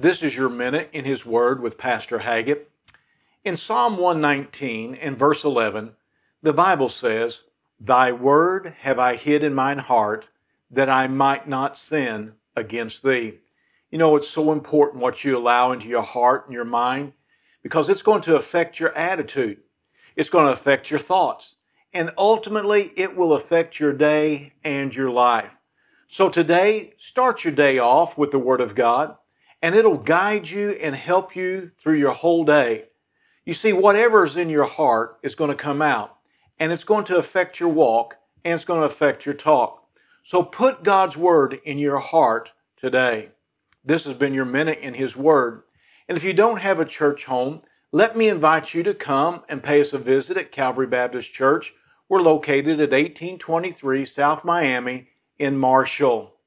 This is your minute in his word with Pastor Haggett. In Psalm 119 and verse 11, the Bible says, Thy word have I hid in mine heart that I might not sin against thee. You know, it's so important what you allow into your heart and your mind because it's going to affect your attitude, it's going to affect your thoughts, and ultimately it will affect your day and your life. So today, start your day off with the Word of God and it'll guide you and help you through your whole day. You see, whatever's in your heart is going to come out, and it's going to affect your walk, and it's going to affect your talk. So put God's Word in your heart today. This has been your minute in His Word. And if you don't have a church home, let me invite you to come and pay us a visit at Calvary Baptist Church. We're located at 1823 South Miami in Marshall.